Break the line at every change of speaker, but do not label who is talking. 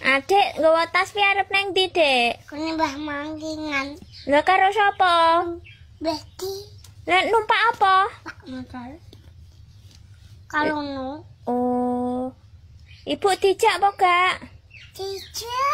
Adik, nggawa tas pi arep nang ndi, Dik? Kene Mbah Mangkingan. Lho karo sapa? Mbah Ti. Lah numpak apa? Motor. Kalau eh, no. Oh. Ibu
dijak apa gak?
Dijak.